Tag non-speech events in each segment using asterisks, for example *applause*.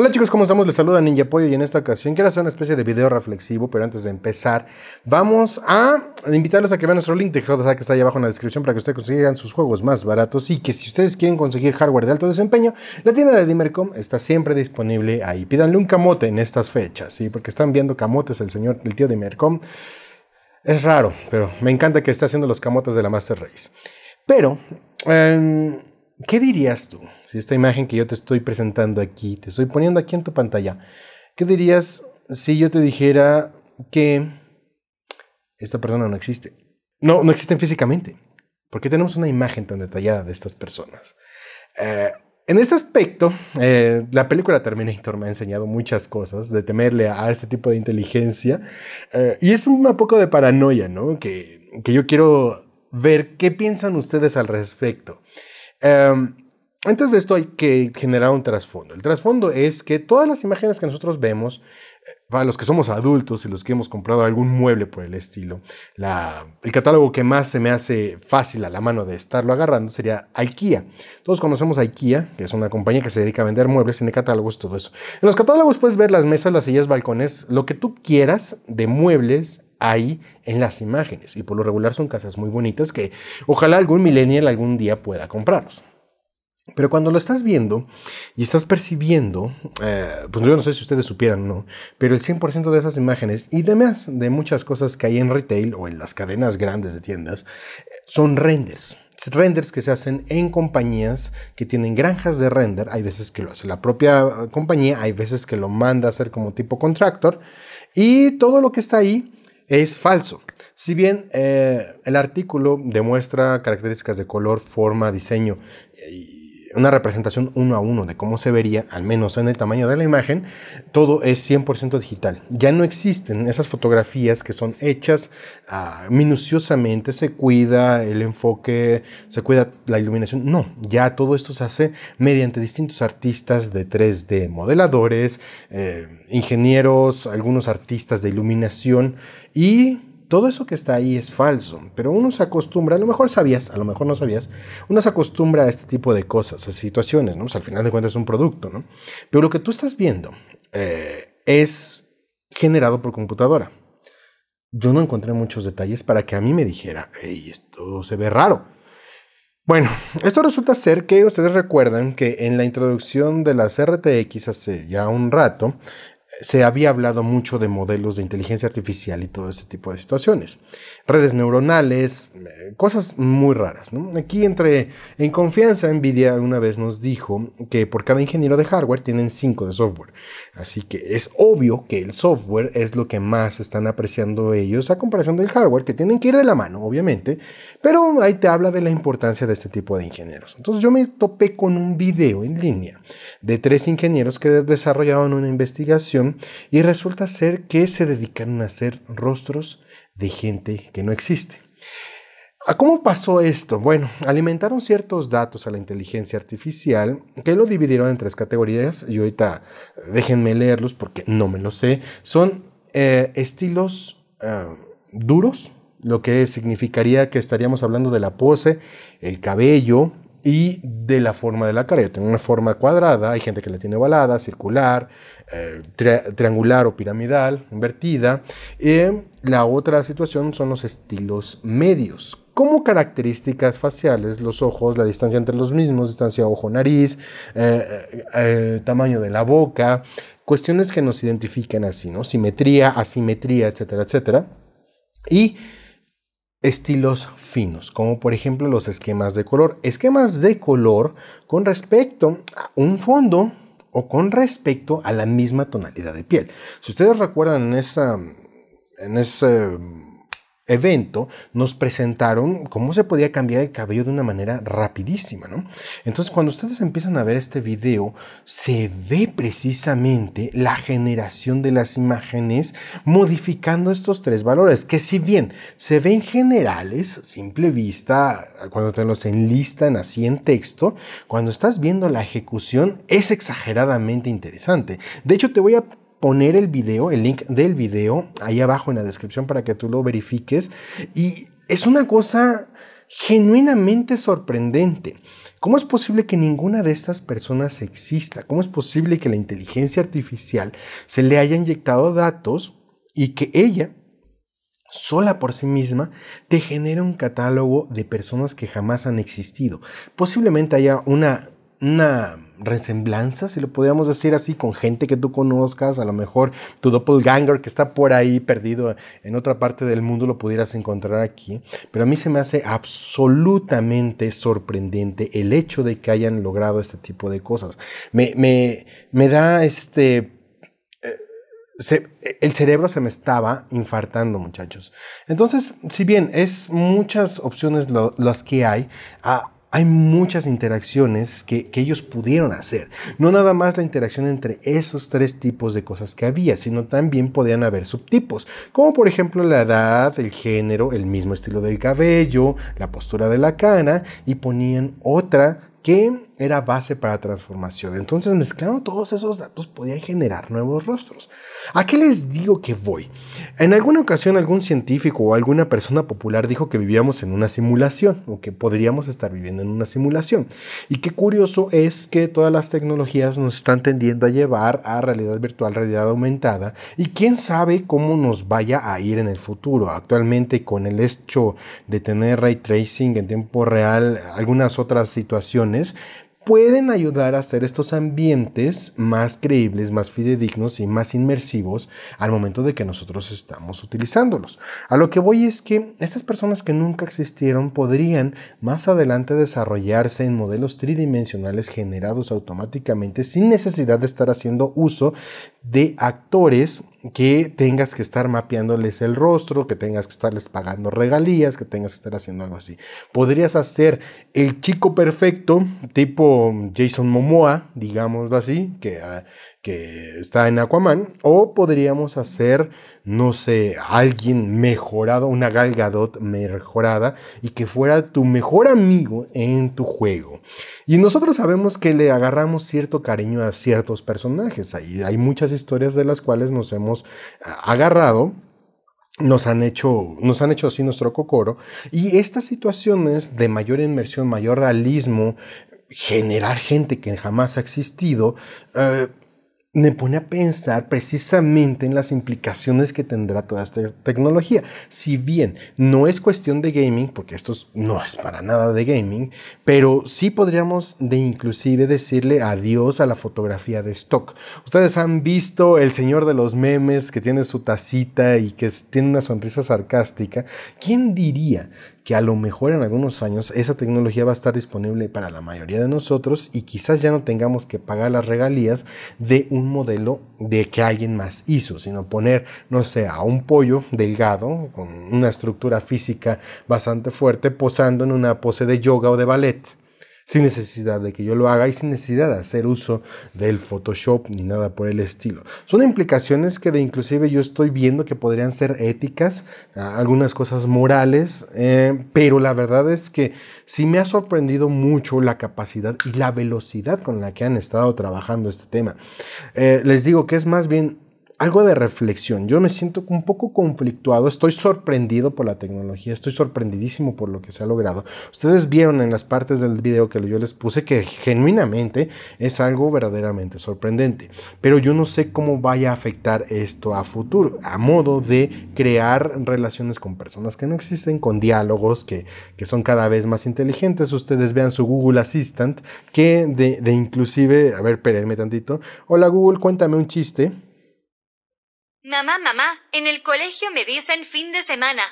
Hola chicos, ¿cómo estamos? Les saluda Ninja Pollo y en esta ocasión quiero hacer una especie de video reflexivo, pero antes de empezar, vamos a invitarlos a que vean nuestro link de que está ahí abajo en la descripción para que ustedes consigan sus juegos más baratos y que si ustedes quieren conseguir hardware de alto desempeño, la tienda de Dimercom está siempre disponible ahí. Pídanle un camote en estas fechas, ¿sí? Porque están viendo camotes el señor, el tío Dimercom. Es raro, pero me encanta que esté haciendo los camotes de la Master Race. Pero... Eh, ¿Qué dirías tú si esta imagen que yo te estoy presentando aquí, te estoy poniendo aquí en tu pantalla, qué dirías si yo te dijera que esta persona no existe? No, no existen físicamente. ¿Por qué tenemos una imagen tan detallada de estas personas? Eh, en este aspecto, eh, la película Terminator me ha enseñado muchas cosas de temerle a, este tipo de inteligencia. Eh, y es un poco de paranoia, ¿no? Que, que yo quiero ver qué piensan ustedes al respecto antes em, de esto hay que generar un trasfondo. El trasfondo es que todas las imágenes que nosotros vemos, eh, para los que somos adultos y los que hemos comprado algún mueble por el estilo, el catálogo que más se me hace fácil a la mano de estarlo agarrando sería IKEA. Todos conocemos IKEA, que es una compañía que se dedica a vender muebles, tiene catálogos y todo eso. En los catálogos puedes ver las mesas, las sillas, balcones, lo que tú quieras de muebles ahí en las imágenes. Y por lo regular son casas muy bonitas que ojalá algún millennial algún día pueda comprarlos. Pero cuando lo estás viendo y estás percibiendo, eh, pues yo no sé si ustedes supieran o no, pero el 100% de esas imágenes y demás de muchas cosas que hay en retail o en las cadenas grandes de tiendas son renders. Renders que se hacen en compañías que tienen granjas de render. Hay veces que lo hace la propia compañía, hay veces que lo manda a hacer como tipo contractor. Y todo lo que está ahí es falso. Si bien eh, el artículo demuestra características de color, forma, diseño eh, y, una representación uno a uno de cómo se vería, al menos en el tamaño de la imagen, todo es 100% digital. Ya no existen esas fotografías que son hechas ah, minuciosamente, se cuida el enfoque, se cuida la iluminación. No, ya todo esto se hace mediante distintos artistas de 3D, modeladores, eh, ingenieros, algunos artistas de iluminación y todo eso que está ahí es falso, pero uno se acostumbra, a lo mejor sabías, a lo mejor no sabías, uno se acostumbra a este tipo de cosas, a situaciones, ¿no? al final de cuentas es un producto, ¿no? Pero lo que tú estás viendo eh, es generado por computadora. Yo no encontré muchos detalles para que a mí me dijera, hey, esto se ve raro. Bueno, esto resulta ser que ustedes recuerdan que en la introducción de las RTX hace ya un rato, se había hablado mucho de modelos de inteligencia artificial y todo ese tipo de situaciones. Redes neuronales, eh, cosas muy raras. Aquí entre en confianza, Nvidia una vez nos dijo que por cada ingeniero de hardware tienen cinco de software. Así que es obvio que el software es lo que más están apreciando ellos a comparación del hardware, que tienen que ir de la mano, obviamente. Pero ahí te habla de la importancia de este tipo de ingenieros. Entonces yo me topé con un video en línea de tres ingenieros que desarrollaron una investigación y resulta ser que se dedicaron a hacer rostros de gente que no existe. ¿A ¿Cómo pasó esto? Bueno, alimentaron ciertos datos a la inteligencia artificial que lo dividieron en tres categorías y ahorita eh, déjenme leerlos porque no me lo sé. Son eh, estilos eh, duros, lo que significaría que estaríamos hablando de la pose, el cabello, y de la forma de la yo Tiene una forma cuadrada, hay gente que la tiene ovalada, circular, eh, triangular o piramidal, invertida. Eh, la otra situación son los estilos medios. Como características faciales, los ojos, la distancia entre los mismos, distancia ojo-nariz, eh, tamaño de la boca, cuestiones que nos identifican así, ¿no? Simetría, asimetría, etcétera, etcétera. Y estilos finos, como por ejemplo los esquemas de color. Esquemas de color con respecto a un fondo o con respecto a la misma tonalidad de piel. Si ustedes recuerdan en esa en ese evento nos presentaron cómo se podía cambiar el cabello de una manera rapidísima, ¿no? Entonces, cuando ustedes empiezan a ver este video, se ve precisamente la generación de las imágenes modificando estos tres valores, que si bien se ven generales, simple vista, cuando te los enlistan así en texto, cuando estás viendo la ejecución es exageradamente interesante. De hecho, te voy a poner el video, el link del video, ahí abajo en la descripción para que tú lo verifiques. Y es una cosa genuinamente sorprendente. ¿Cómo es posible que ninguna de estas personas exista? ¿Cómo es posible que la inteligencia artificial se le haya inyectado datos y que ella, sola por sí misma, te genere un catálogo de personas que jamás han existido? Posiblemente haya una, resemblanza, si lo podríamos decir así, con gente que tú conozcas, a lo mejor tu doppelganger que está por ahí perdido en otra parte del mundo lo pudieras encontrar aquí, pero a mí se me hace absolutamente sorprendente el hecho de que hayan logrado este tipo de cosas. Me, me, da este... Eh, el cerebro se me estaba infartando, muchachos. Entonces, si bien es muchas opciones las que hay, a, ah, hay muchas interacciones que, ellos pudieron hacer. No nada más la interacción entre esos tres tipos de cosas que había, sino también podían haber subtipos, como por ejemplo la edad, el género, el mismo estilo del cabello, la postura de la cara, y ponían otra que era base para transformación. Entonces, mezclando todos esos datos, podían generar nuevos rostros. ¿A qué les digo que voy? En alguna ocasión, algún científico o alguna persona popular dijo que vivíamos en una simulación o que podríamos estar viviendo en una simulación. Y qué curioso es que todas las tecnologías nos están tendiendo a llevar a realidad virtual, realidad aumentada, y quién sabe cómo nos vaya a ir en el futuro. Actualmente, con el hecho de tener ray tracing en tiempo real, algunas otras situaciones, pueden ayudar a hacer estos ambientes más creíbles, más fidedignos y más inmersivos al momento de que nosotros estamos utilizándolos. A lo que voy es que estas personas que nunca existieron podrían más adelante desarrollarse en modelos tridimensionales generados automáticamente sin necesidad de estar haciendo uso de actores que tengas que estar mapeándoles el rostro, que tengas que estarles pagando regalías, que tengas que estar haciendo algo así. Podrías hacer el chico perfecto, tipo Jason Momoa, digámoslo así, que, ah, que está en Aquaman, o podríamos hacer, no sé, alguien mejorado, una Gal Gadot mejorada, y que fuera tu mejor amigo en tu juego. Y nosotros sabemos que le agarramos cierto cariño a ciertos personajes. Hay, hay muchas historias de las cuales nos hemos eh, agarrado nos han hecho, nos han hecho así nuestro cocoro. Y estas situaciones de mayor inmersión, mayor realismo, generar gente que jamás ha existido, eh, me pone a pensar precisamente en las implicaciones que tendrá toda esta tecnología. Si bien no es cuestión de gaming, porque esto no es para nada de gaming, pero sí podríamos de inclusive decirle adiós a la fotografía de stock. Ustedes han visto el señor de los memes que tiene su tacita y que tiene una sonrisa sarcástica. ¿Quién diría que a lo mejor en algunos años esa tecnología va a estar disponible para la mayoría de nosotros y quizás ya no tengamos que pagar las regalías de un modelo de que alguien más hizo, sino poner, no sé, a un pollo delgado con una estructura física bastante fuerte posando en una pose de yoga o de ballet sin necesidad de que yo lo haga y sin necesidad de hacer uso del Photoshop ni nada por el estilo. Son implicaciones que de inclusive yo estoy viendo que podrían ser éticas, algunas cosas morales, eh, pero la verdad es que sí me ha sorprendido mucho la capacidad y la velocidad con la que han estado trabajando este tema. Eh, les digo que es más bien algo de reflexión. Yo me siento un poco conflictuado, estoy sorprendido por la tecnología, estoy sorprendidísimo por lo que se ha logrado. Ustedes vieron en las partes del video que yo les puse que genuinamente es algo verdaderamente sorprendente, pero yo no sé cómo vaya a afectar esto a futuro, a modo de crear relaciones con personas que no existen, con diálogos que, son cada vez más inteligentes. Ustedes vean su Google Assistant que de, de inclusive, a ver, espérenme tantito, hola Google, cuéntame un chiste. Mamá, mamá, en el colegio me dicen fin de semana.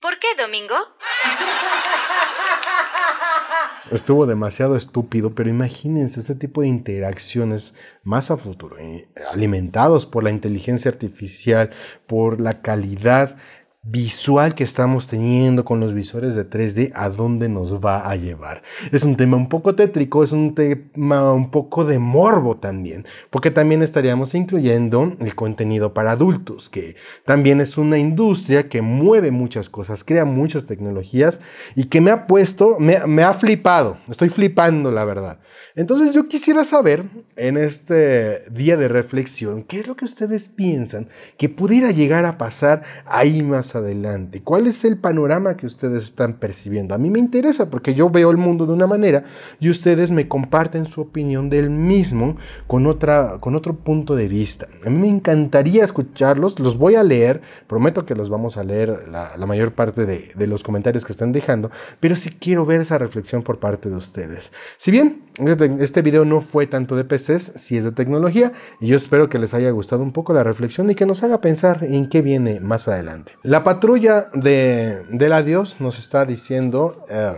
¿Por qué domingo? *laughs* Estuvo demasiado estúpido, pero imagínense este tipo de interacciones más a futuro, eh, alimentados por la inteligencia artificial, por la calidad visual que estamos teniendo con los visores de 3D a dónde nos va a llevar. Es un tema un poco tétrico, es un tema un poco de morbo también, porque también estaríamos incluyendo el contenido para adultos, que también es una industria que mueve muchas cosas, crea muchas tecnologías y que me ha puesto, me, ha flipado, estoy flipando la verdad. Entonces yo quisiera saber en este día de reflexión, ¿qué es lo que ustedes piensan que pudiera llegar a pasar ahí más adelante? ¿Cuál es el panorama que ustedes están percibiendo? A mí me interesa porque yo veo el mundo de una manera y ustedes me comparten su opinión del mismo con, otra, con otro punto de vista. me encantaría escucharlos, los voy a leer, prometo que los vamos a leer la, mayor parte de, los comentarios que están dejando, pero sí quiero ver esa reflexión por parte de ustedes. Si bien este, este video no fue tanto de PCs, si es de tecnología, y yo espero que les haya gustado un poco la reflexión y que nos haga pensar en qué viene más adelante. La patrulla de, la dios nos está diciendo eh,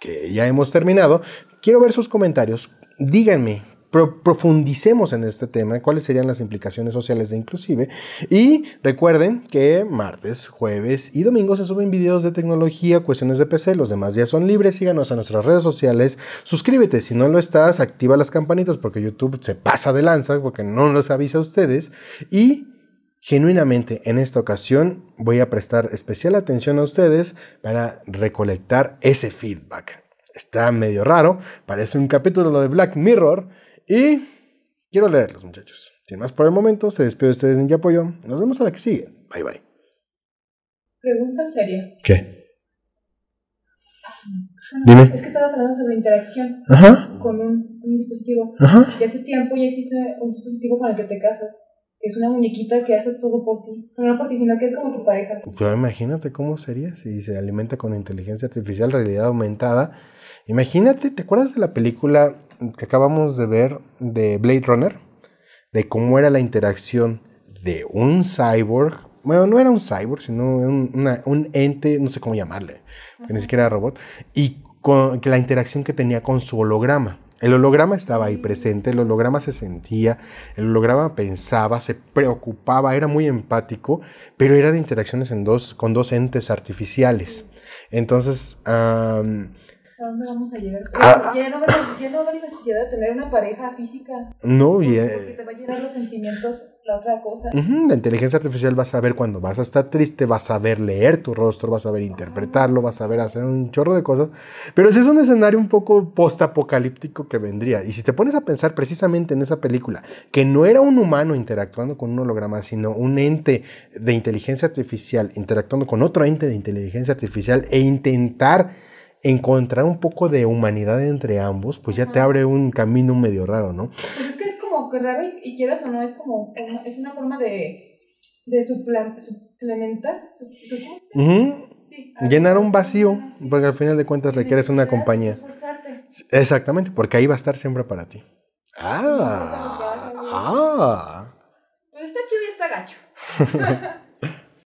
que ya hemos terminado. Quiero ver sus comentarios. Díganme, profundicemos en este tema, cuáles serían las implicaciones sociales de inclusive. Y recuerden que martes, jueves y domingos se suben videos de tecnología, cuestiones de PC, los demás días son libres, síganos a nuestras redes sociales, suscríbete, si no lo estás, activa las campanitas porque YouTube se pasa de lanza porque no los avisa a ustedes. Y Genuinamente, en esta ocasión voy a prestar especial atención a ustedes para recolectar ese feedback. Está medio raro, parece un capítulo de Black Mirror y quiero leerlos muchachos. Sin más por el momento, se despido de ustedes en apoyo. Nos vemos a la que sigue. Bye bye. Pregunta seria. ¿Qué? Ah, Dime. Es que estabas hablando sobre interacción con un, dispositivo. Y hace tiempo ya existe un dispositivo para el que te casas es una muñequita que hace todo por ti. Pero no por ti, sino que es como tu pareja. Yo imagínate cómo sería si se alimenta con inteligencia artificial, realidad aumentada. Imagínate, ¿te acuerdas de la película que acabamos de ver de Blade Runner? De cómo era la interacción de un cyborg. Bueno, no era un cyborg, sino un, ente, no sé cómo llamarle, que ni siquiera era robot. Y que la interacción que tenía con su holograma. El holograma estaba ahí presente, el holograma se sentía, el holograma pensaba, se preocupaba, era muy empático, pero eran interacciones en dos, con dos entes artificiales. Entonces... ¿A dónde vamos a llegar? Ah, ah. ya, no va, necesidad de tener una pareja física. No, ya. Porque te va a llenar los sentimientos otra cosa. La inteligencia artificial va a saber cuando vas a estar triste, va a saber leer tu rostro, va a saber interpretarlo, va a saber hacer un chorro de cosas. Pero ese es un escenario un poco post-apocalíptico que vendría. Y si te pones a pensar precisamente en esa película, que no era un humano interactuando con un holograma, sino un ente de inteligencia artificial interactuando con otro ente de inteligencia artificial e intentar encontrar un poco de humanidad entre ambos, pues ya te abre un camino medio raro, ¿no? que raro y, quieras o no, es como, es una forma de, suplementar. Llenar un vacío, porque al final de cuentas requieres una compañía. Exactamente, porque ahí va a estar siempre para ti. Ah, ah. Pues está chido y está gacho. *laughs*